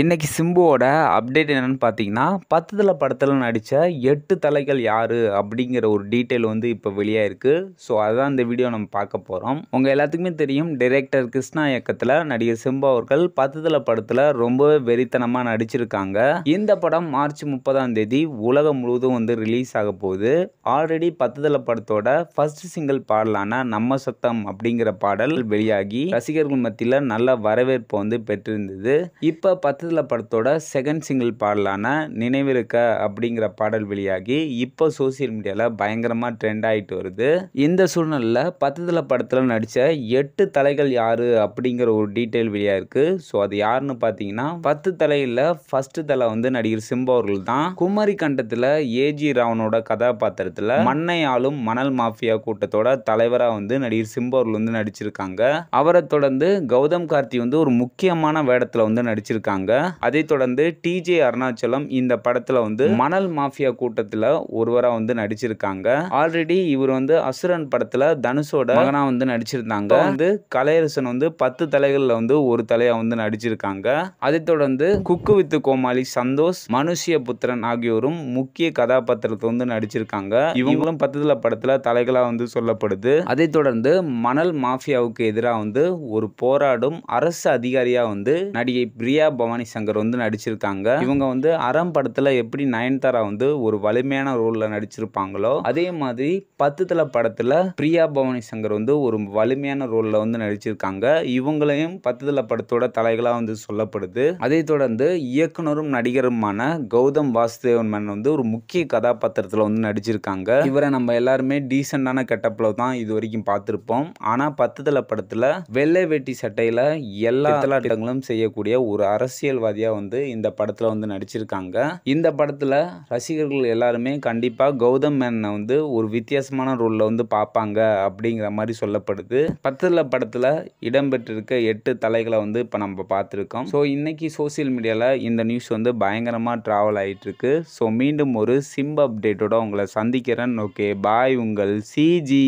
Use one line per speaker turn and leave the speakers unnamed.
இன்றைக்கி சிம்புவோட அப்டேட் என்னென்னு பார்த்தீங்கன்னா தலை படத்தில் நடித்த எட்டு தலைகள் யார் அப்படிங்கிற ஒரு டீட்டெயில் வந்து இப்போ வெளியாயிருக்கு ஸோ அதுதான் இந்த வீடியோ நம்ம பார்க்க போகிறோம் உங்கள் எல்லாத்துக்குமே தெரியும் டைரக்டர் கிருஷ்ணா இயக்கத்தில் நடிகர் சிம்பு அவர்கள் பத்து தலை படத்தில் ரொம்பவே வெறித்தனமாக நடிச்சிருக்காங்க இந்த படம் மார்ச் முப்பதாம் தேதி உலகம் முழுவதும் வந்து ரிலீஸ் ஆக போகுது ஆல்ரெடி தலை படத்தோட ஃபர்ஸ்ட் சிங்கிள் பாடலான நம்ம சத்தம் அப்படிங்கிற பாடல் வெளியாகி ரசிகர்கள் மத்தியில் நல்ல வரவேற்பு வந்து பெற்றிருந்தது இப்போ பத்து மாறுதல படத்தோட செகண்ட் சிங்கிள் பாடலான நினைவிருக்க அப்படிங்கிற பாடல் வெளியாகி இப்போ சோசியல் மீடியாவில் பயங்கரமாக ட்ரெண்ட் ஆகிட்டு வருது இந்த சூழ்நிலையில் பத்துதல படத்தில் நடித்த எட்டு தலைகள் யார் அப்படிங்கிற ஒரு டீட்டெயில் வெளியாயிருக்கு ஸோ அது யாருன்னு பார்த்தீங்கன்னா பத்து தலையில் ஃபஸ்ட்டு தலை வந்து நடிகர் சிம்பா அவர்கள் தான் குமரி கண்டத்தில் ஏஜி ராவனோட கதாபாத்திரத்தில் மண்ணை ஆளும் மணல் மாஃபியா கூட்டத்தோட தலைவராக வந்து நடிகர் சிம்பா அவர்கள் வந்து நடிச்சிருக்காங்க அவரை தொடர்ந்து கௌதம் கார்த்தி வந்து ஒரு முக்கியமான வேடத்தில் வந்து நடிச்சிருக்காங்க நடிச்சிருந்தாங்க அதை தொடர்ந்து டிஜே அருணாச்சலம் இந்த படத்துல வந்து மணல் மாஃபியா கூட்டத்துல ஒருவரா வந்து நடிச்சிருக்காங்க ஆல்ரெடி இவர் வந்து அசுரன் படத்துல தனுஷோட மகனா வந்து நடிச்சிருந்தாங்க வந்து கலையரசன் வந்து பத்து தலைகள்ல வந்து ஒரு தலையா வந்து நடிச்சிருக்காங்க அதை தொடர்ந்து குக்கு வித்து கோமாளி சந்தோஷ் மனுஷிய புத்திரன் ஆகியோரும் முக்கிய கதாபாத்திரத்தை வந்து நடிச்சிருக்காங்க இவங்களும் பத்துதல படத்துல தலைகளா வந்து சொல்லப்படுது அதை தொடர்ந்து மணல் மாஃபியாவுக்கு எதிராக வந்து ஒரு போராடும் அரசு அதிகாரியா வந்து நடிகை பிரியா பவன் பவானி சங்கர் வந்து நடிச்சிருக்காங்க இவங்க வந்து அறம் படத்தில் எப்படி நயன்தாரா வந்து ஒரு வலிமையான ரோலில் நடிச்சிருப்பாங்களோ அதே மாதிரி பத்து பத்துத்தல படத்தில் பிரியா பவானி சங்கர் வந்து ஒரு வலிமையான ரோலில் வந்து நடிச்சிருக்காங்க இவங்களையும் பத்துதல படத்தோட தலைகளாக வந்து சொல்லப்படுது அதை தொடர்ந்து இயக்குனரும் நடிகருமான கௌதம் வாசுதேவன் மேன் வந்து ஒரு முக்கிய கதாபாத்திரத்தில் வந்து நடிச்சிருக்காங்க இவரை நம்ம எல்லாருமே டீசெண்டான கெட்டப்பில் தான் இது வரைக்கும் பார்த்துருப்போம் ஆனால் பத்துதல படத்தில் வெள்ளை வேட்டி சட்டையில் எல்லா விளையாட்டுகளும் செய்யக்கூடிய ஒரு அரசியல் அரசியல்வாதியாக வந்து இந்த படத்தில் வந்து நடிச்சிருக்காங்க இந்த படத்தில் ரசிகர்கள் எல்லாருமே கண்டிப்பாக கௌதம் மேனை வந்து ஒரு வித்தியாசமான ரோலில் வந்து பார்ப்பாங்க அப்படிங்கிற மாதிரி சொல்லப்படுது பத்தில் படத்தில் இடம்பெற்றிருக்க எட்டு தலைகளை வந்து இப்போ நம்ம பார்த்துருக்கோம் ஸோ இன்றைக்கி சோசியல் மீடியாவில் இந்த நியூஸ் வந்து பயங்கரமாக ட்ராவல் ஆகிட்டுருக்கு ஸோ மீண்டும் ஒரு சிம் அப்டேட்டோட உங்களை சந்திக்கிறேன் ஓகே பாய் உங்கள் சிஜி